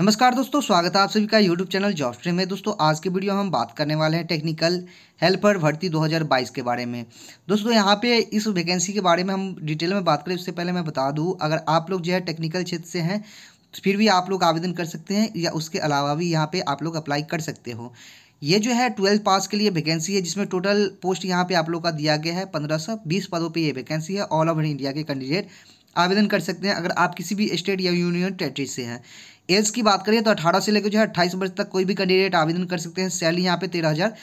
नमस्कार दोस्तों स्वागत है आप सभी का यूट्यूब चैनल जॉब स्ट्रीम में दोस्तों आज के वीडियो हम बात करने वाले हैं टेक्निकल हेल्पर भर्ती 2022 के बारे में दोस्तों यहाँ पे इस वैकेंसी के बारे में हम डिटेल में बात करें उससे पहले मैं बता दूँ अगर आप लोग जो है टेक्निकल क्षेत्र से हैं फिर भी आप लोग आवेदन कर सकते हैं या उसके अलावा भी यहाँ पर आप लोग अप्लाई कर सकते हो ये जो है ट्वेल्थ पास के लिए वैकेंसी है जिसमें टोटल पोस्ट यहाँ पर आप लोग का दिया गया है पंद्रह सौ बीस पदों पर ये वैकेंसी है ऑल ओवर इंडिया के कैंडिडेट आवेदन कर सकते हैं अगर आप किसी भी स्टेट या यूनियन टेरेटरी से हैं एज की बात करिए तो अठारह से लेकर जो है अट्ठाईस वर्ष तक कोई भी कैंडिडेट आवेदन कर सकते हैं सैलरी यहाँ पे तेरह हज़ार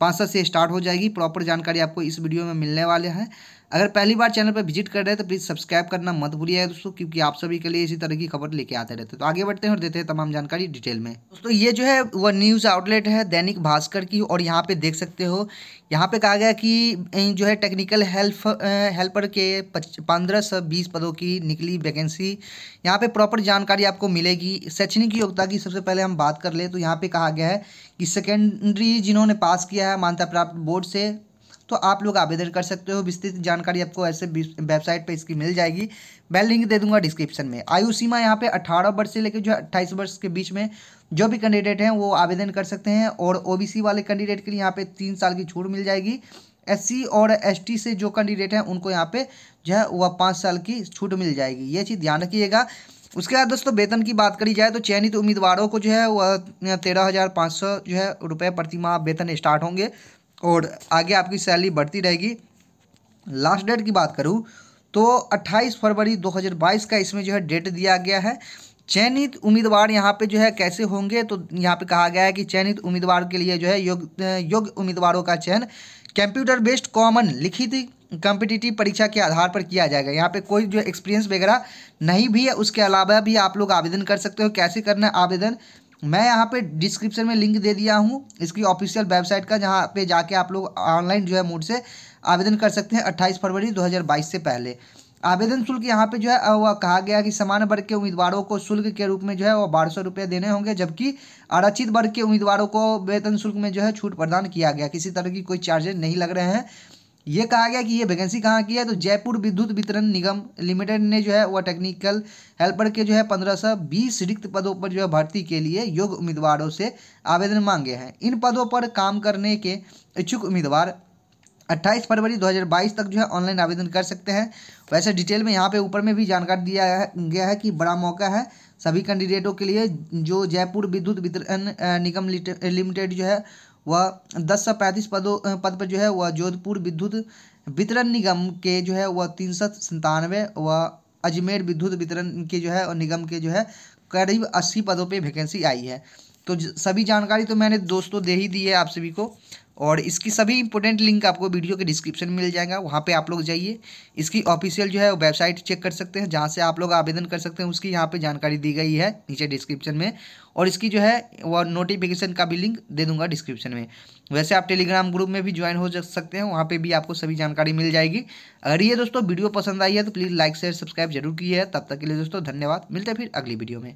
पाँच सौ से स्टार्ट हो जाएगी प्रॉपर जानकारी आपको इस वीडियो में मिलने वाले हैं अगर पहली बार चैनल पर विजिट कर रहे हैं तो प्लीज़ सब्सक्राइब करना मत भूलिए दोस्तों क्योंकि आप सभी के लिए इसी तरह की खबर लेके आते रहते हैं तो आगे बढ़ते हैं और देते हैं तमाम जानकारी डिटेल में दोस्तों ये जो है वह न्यूज़ आउटलेट है दैनिक भास्कर की और यहाँ पे देख सकते हो यहाँ पे कहा गया कि जो है टेक्निकल हेल्प हेल्पर के पंद्रह से बीस पदों की निकली वैकेंसी यहाँ पर प्रॉपर जानकारी आपको मिलेगी शैक्षणिक योग्यता की सबसे पहले हम बात कर ले तो यहाँ पर कहा गया है कि सेकेंडरी जिन्होंने पास किया है मान्यता प्राप्त बोर्ड से तो आप लोग आवेदन कर सकते हो विस्तृत जानकारी आपको ऐसे वेबसाइट पर इसकी मिल जाएगी मैं लिंक दे दूंगा डिस्क्रिप्शन में आयु सीमा यहाँ पे 18 वर्ष से लेकर जो 28 वर्ष के बीच में जो भी कैंडिडेट हैं वो आवेदन कर सकते हैं और ओ वाले कैंडिडेट के लिए यहाँ पे तीन साल की छूट मिल जाएगी एस और एस से जो कैंडिडेट हैं उनको यहाँ पे जो है वह पाँच साल की छूट मिल जाएगी ये चीज़ ध्यान रखिएगा उसके बाद दोस्तों वेतन की बात करी जाए तो चयनित उम्मीदवारों को जो है वह तेरह हज़ार पाँच सौ जो है रुपये प्रतिमाह वेतन स्टार्ट होंगे और आगे आपकी सैलरी बढ़ती रहेगी लास्ट डेट की बात करूँ तो 28 फरवरी 2022 का इसमें जो है डेट दिया गया है चयनित उम्मीदवार यहाँ पे जो है कैसे होंगे तो यहाँ पे कहा गया है कि चयनित उम्मीदवार के लिए जो है योग योग्य उम्मीदवारों का चयन कंप्यूटर बेस्ड कॉमन लिखित कम्पिटिटिव परीक्षा के आधार पर किया जाएगा यहाँ पे कोई जो एक्सपीरियंस वगैरह नहीं भी है उसके अलावा भी आप लोग आवेदन कर सकते हो कैसे करना है आवेदन मैं यहाँ पे डिस्क्रिप्शन में लिंक दे दिया हूँ इसकी ऑफिशियल वेबसाइट का जहाँ पे जाके आप लोग ऑनलाइन जो है मोड से आवेदन कर सकते हैं 28 फरवरी 2022 से पहले आवेदन शुल्क यहाँ पे जो है वह कहा गया कि समान वर्ग के उम्मीदवारों को शुल्क के रूप में जो है वह बारह सौ रुपये देने होंगे जबकि आरक्षित वर्ग के उम्मीदवारों को वेतन शुल्क में जो है छूट प्रदान किया गया किसी तरह की कोई चार्जेज नहीं लग रहे हैं ये कहा गया कि ये वैकेंसी कहाँ की है तो जयपुर विद्युत वितरण निगम लिमिटेड ने जो है वह टेक्निकल हेल्पर के जो है पंद्रह सौ बीस रिक्त पदों पर जो है भर्ती के लिए योग्य उम्मीदवारों से आवेदन मांगे हैं इन पदों पर काम करने के इच्छुक उम्मीदवार 28 फरवरी 2022 तक जो है ऑनलाइन आवेदन कर सकते हैं वैसे डिटेल में यहाँ पे ऊपर में भी जानकारी दिया गया है कि बड़ा मौका है सभी कैंडिडेटों के लिए जो जयपुर विद्युत वितरण निगम लिमिटेड जो है वह दस सौ पैंतीस पदों पद पर जो है वह जोधपुर विद्युत वितरण निगम के जो है वह तीन सौ संतानवे व अजमेर विद्युत वितरण के जो है और निगम के जो है करीब अस्सी पदों पे वैकेंसी आई है तो सभी जानकारी तो मैंने दोस्तों दे ही दी है आप सभी को और इसकी सभी इंपॉर्टेंट लिंक आपको वीडियो के डिस्क्रिप्शन में मिल जाएगा वहाँ पे आप लोग जाइए इसकी ऑफिशियल जो है वेबसाइट चेक कर सकते हैं जहाँ से आप लोग आवेदन कर सकते हैं उसकी यहाँ पे जानकारी दी गई है नीचे डिस्क्रिप्शन में और इसकी जो है वह नोटिफिकेशन का भी लिंक दे दूंगा डिस्क्रिप्शन में वैसे आप टेलीग्राम ग्रुप में भी ज्वाइन हो सकते हैं वहाँ पर भी आपको सभी जानकारी मिल जाएगी अगर ये दोस्तों वीडियो पसंद आई है तो प्लीज़ लाइक शेयर सब्सक्राइब जरूर की है तब तक के लिए दोस्तों धन्यवाद मिलते हैं फिर अगली वीडियो में